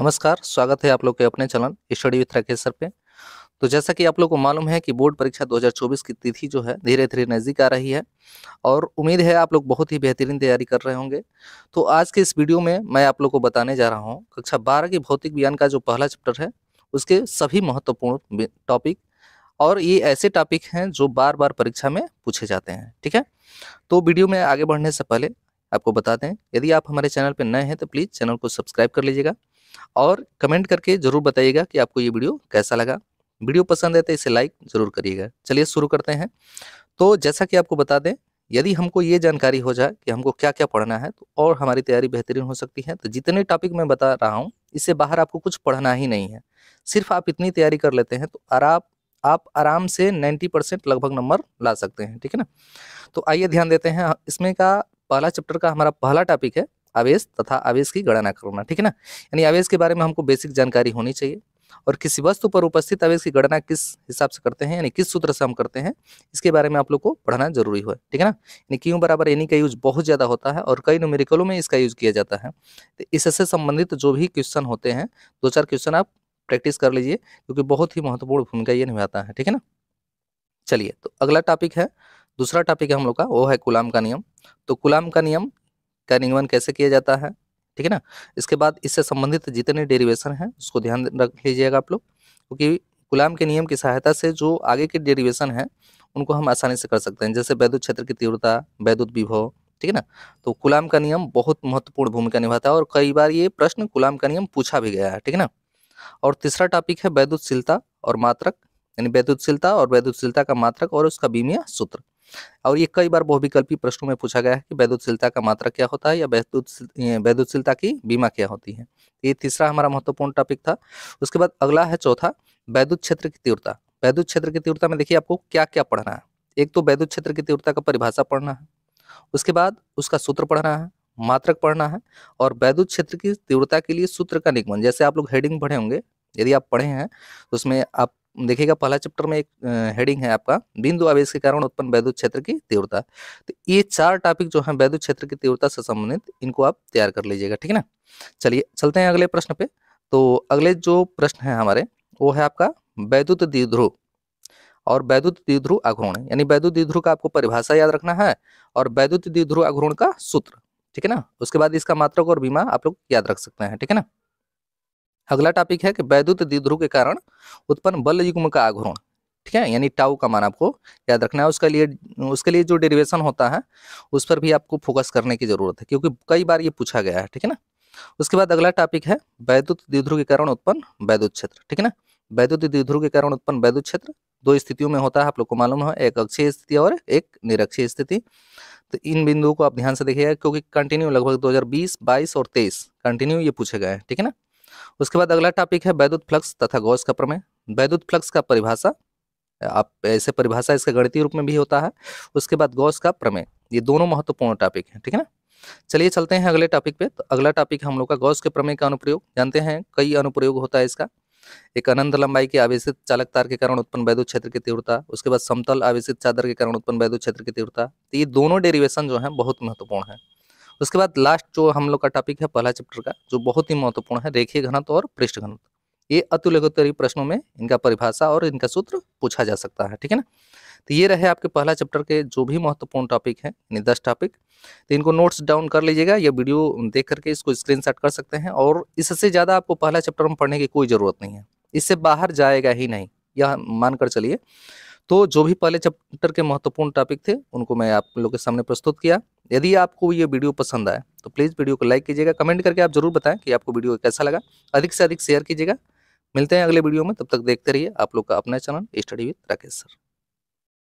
नमस्कार स्वागत है आप लोग के अपने channel study with Rakesh sir पे तो जैसा कि आप लोग को मालूम है कि बोर्ड परीक्षा 2024 की तिथि जो है धीरे धीरे नज़दीक आ रही है और उम्मीद है आप लोग बहुत ही बेहतरीन तैयारी कर रहे होंगे तो आज के इस वीडियो में मैं आप लोग को बताने जा रहा हूँ कक्षा बारह के भौतिक विज्ञान का जो पहला चैप्टर है उसके सभी महत्वपूर्ण टॉपिक और ये ऐसे टॉपिक हैं जो बार बार परीक्षा में पूछे जाते हैं ठीक है तो वीडियो में आगे बढ़ने से पहले आपको बता दें यदि आप हमारे चैनल पर नए हैं तो प्लीज़ चैनल को सब्सक्राइब कर लीजिएगा और कमेंट करके ज़रूर बताइएगा कि आपको ये वीडियो कैसा लगा वीडियो पसंद है तो इसे लाइक ज़रूर करिएगा चलिए शुरू करते हैं तो जैसा कि आपको बता दें यदि हमको ये जानकारी हो जाए कि हमको क्या क्या पढ़ना है तो और हमारी तैयारी बेहतरीन हो सकती है तो जितने टॉपिक मैं बता रहा हूँ इससे बाहर आपको कुछ पढ़ना ही नहीं है सिर्फ आप इतनी तैयारी कर लेते हैं तो आराम आप आराम से 90 परसेंट लगभग नंबर ला सकते हैं ठीक है ना तो आइए ध्यान देते हैं इसमें का पहला चैप्टर का हमारा पहला टॉपिक है आवेश तथा आवेश की गणना करना ठीक है ना यानी आवेश के बारे में हमको बेसिक जानकारी होनी चाहिए और किसी वस्तु पर उपस्थित आवेश की गणना किस हिसाब से करते हैं यानी किस सूत्र से हम करते हैं इसके बारे में आप लोग को पढ़ना जरूरी हो ठीक है ना यानी क्यों बराबर एनी e का यूज बहुत ज़्यादा होता है और कई न्यूमेरिकलों में इसका यूज किया जाता है तो इससे संबंधित जो भी क्वेश्चन होते हैं दो चार क्वेश्चन आप प्रैक्टिस कर लीजिए क्योंकि बहुत ही महत्वपूर्ण भूमिका ये निभाता है ठीक है ना चलिए तो अगला टॉपिक है दूसरा टॉपिक है हम लोग का वो है कुलाम का नियम तो कुलाम का नियम का निगमन कैसे किया जाता है ठीक है ना इसके बाद इससे संबंधित जितने डेरिवेशन हैं उसको ध्यान रख लीजिएगा आप लोग क्योंकि गुलाम के नियम की सहायता से जो आगे के डेरिवेशन है उनको हम आसानी से कर सकते हैं जैसे वैद्युत क्षेत्र की तीव्रता वैद्युत विभव ठीक है ना तो गुलाम का नियम बहुत महत्वपूर्ण भूमिका निभाता है और कई बार ये प्रश्न गुलाम का नियम पूछा भी गया है ठीक है ना और तीसरा टॉपिक है वैद्युतशीलता और मात्रक यानी वैद्युतशीलता और वैद्युतशीलता का मात्रक और उसका बीमिया सूत्र और ये कई बार बहुविकल्पी प्रश्नों में पूछा गया है कि वैद्युतशीलता का मात्रा क्या होता है या वैद्युत वैद्युतशीलता की बीमा क्या होती है तो ये तीसरा हमारा महत्वपूर्ण टॉपिक था उसके बाद अगला है चौथा वैद्युत क्षेत्र की तीव्रता वैद्युत क्षेत्र की तीव्रता में देखिए आपको क्या क्या पढ़ना है एक तो वैद्युत क्षेत्र की तीव्रता का परिभाषा पढ़ना है उसके बाद उसका सूत्र पढ़ना है मात्रक पढ़ना है और वैद्युत क्षेत्र की तीव्रता के लिए सूत्र का निगमन जैसे आप लोग हेडिंग पढ़े होंगे यदि आप पढ़े हैं तो उसमें आप देखिएगा पहला चैप्टर में एक हेडिंग है आपका बिंदु आवेश के कारण उत्पन्न वैद्युत क्षेत्र की तीव्रता तो ये चार टॉपिक जो है वैद्युत क्षेत्र की तीव्रता से संबंधित इनको आप तैयार कर लीजिएगा ठीक है ना चलिए चलते हैं अगले प्रश्न पे तो अगले जो प्रश्न है हमारे वो है आपका वैद्युत दीध्रु और वैद्युत दीध्रु आघूर्ण यानी वैद्युत दीध्रु का आपको परिभाषा याद रखना है और वैद्युत दीध्रु आघूर्ण का सूत्र ठीक है ना उसके बाद इसका मात्रक और बीमा आप लोग याद रख सकते हैं ठीक है ना अगला टॉपिक है कि वैद्युत द्विध्रुव के कारण उत्पन्न बल युग्म का आघूर्ण ठीक है यानी टाउ का मान आपको याद रखना है उसके लिए उसके लिए जो डेरिवेशन होता है उस पर भी आपको फोकस करने की जरूरत है क्योंकि कई बार ये पूछा गया है ठीक है ना उसके बाद अगला टॉपिक है वैद्युत द्विध्रुव के कारण उत्पन्न वैद्युत क्षेत्र ठीक है ना वैद्युत द्विध्रुव के कारण उत्पन्न वैद्युत क्षेत्र दो स्थितियों में होता है आप लोग को मालूम है एक अक्षीय स्थिति और एक निरक्षीय स्थिति तो इन बिंदुओं को आप ध्यान से देखिएगा क्योंकि कंटिन्यू लगभग 2020, 22 और 23 कंटिन्यू ये पूछे गए हैं ठीक है ना उसके बाद अगला टॉपिक है वैद्युत फ्लक्स तथा गौस का प्रमेय वैद्युत फ्लक्स का परिभाषा आप ऐसे परिभाषा इसका गणितीय रूप में भी होता है उसके बाद गौस का प्रमेय ये दोनों महत्वपूर्ण टॉपिक हैं ठीक है ना चलिए चलते हैं अगले टॉपिक पे तो अगला टॉपिक हम लोग का गौस के प्रमेय का अनुप्रयोग जानते हैं कई अनुप्रयोग होता है इसका एक अनंत लंबाई के आवेशित चालक तार के कारण उत्पन्न वैद्युत क्षेत्र की तीव्रता उसके बाद समतल आवेशित चादर के कारण उत्पन्न वैद्युत क्षेत्र की तीव्रता तो ये दोनों डेरिवेशन जो है बहुत महत्वपूर्ण है उसके बाद लास्ट जो हम लोग का टॉपिक है पहला चैप्टर का जो बहुत ही महत्वपूर्ण है रेखीय घनत्व और पृष्ठ घनत्व ये अतुलघोत्तरी प्रश्नों में इनका परिभाषा और इनका सूत्र पूछा जा सकता है ठीक है ना तो ये रहे आपके पहला चैप्टर के जो भी महत्वपूर्ण टॉपिक है यानी दस टॉपिक तो इनको नोट्स डाउन कर लीजिएगा या वीडियो देख करके इसको स्क्रीनशॉट कर सकते हैं और इससे ज़्यादा आपको पहला चैप्टर में पढ़ने की कोई ज़रूरत नहीं है इससे बाहर जाएगा ही नहीं यह मानकर चलिए तो जो भी पहले चैप्टर के महत्वपूर्ण टॉपिक थे उनको मैं आप लोग के सामने प्रस्तुत किया यदि आपको ये वीडियो पसंद आए तो प्लीज़ वीडियो को लाइक कीजिएगा कमेंट करके आप जरूर बताएं कि आपको वीडियो कैसा लगा अधिक से अधिक शेयर कीजिएगा मिलते हैं अगले वीडियो में तब तक देखते रहिए आप लोग का अपना channel study with Rakesh sir